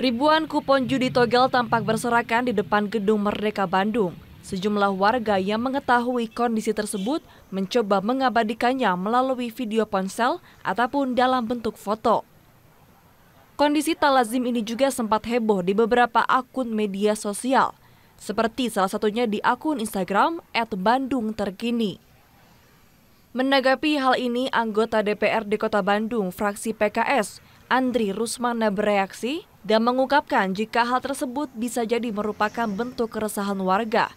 Ribuan kupon judi togel tampak berserakan di depan gedung Merdeka Bandung. Sejumlah warga yang mengetahui kondisi tersebut mencoba mengabadikannya melalui video ponsel ataupun dalam bentuk foto. Kondisi talazim ini juga sempat heboh di beberapa akun media sosial, seperti salah satunya di akun Instagram @bandung_terkini. Menanggapi hal ini, anggota DPR di Kota Bandung, fraksi PKS, Andri Rusmana bereaksi dan mengungkapkan jika hal tersebut bisa jadi merupakan bentuk keresahan warga,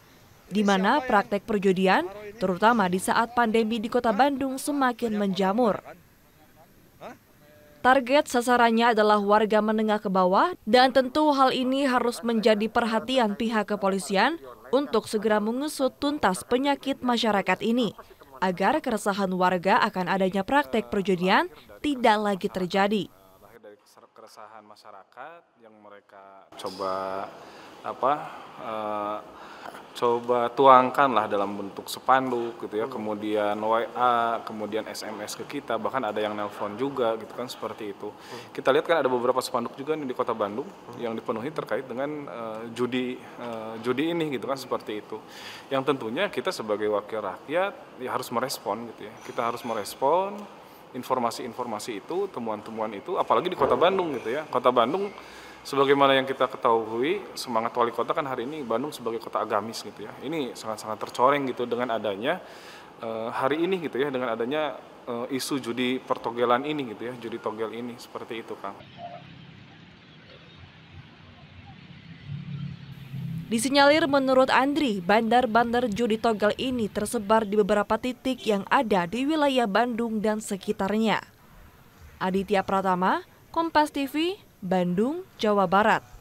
di mana praktek perjudian, terutama di saat pandemi di Kota Bandung, semakin menjamur. Target sasarannya adalah warga menengah ke bawah dan tentu hal ini harus menjadi perhatian pihak kepolisian untuk segera mengusut tuntas penyakit masyarakat ini agar keresahan warga akan adanya praktek perjudian tidak lagi terjadi. Keresahan masyarakat yang mereka coba apa uh, coba tuangkanlah dalam bentuk sepanduk gitu ya, kemudian WA, kemudian SMS ke kita, bahkan ada yang nelpon juga gitu kan seperti itu. Kita lihat kan ada beberapa sepanduk juga nih di Kota Bandung yang dipenuhi terkait dengan uh, judi uh, judi ini gitu kan seperti itu. Yang tentunya kita sebagai wakil rakyat ya harus merespon gitu ya. Kita harus merespon informasi-informasi itu, temuan-temuan itu apalagi di Kota Bandung gitu ya. Kota Bandung sebagaimana yang kita ketahui semangat wali kota kan hari ini Bandung sebagai kota agamis gitu ya ini sangat-sangat tercoreng gitu dengan adanya uh, hari ini gitu ya dengan adanya uh, isu judi pertogelan ini gitu ya judi togel ini seperti itu Kang Disinyalir menurut Andri, bandar-bandar judi togel ini tersebar di beberapa titik yang ada di wilayah Bandung dan sekitarnya. Aditya Pratama, Kompas TV, Bandung, Jawa Barat.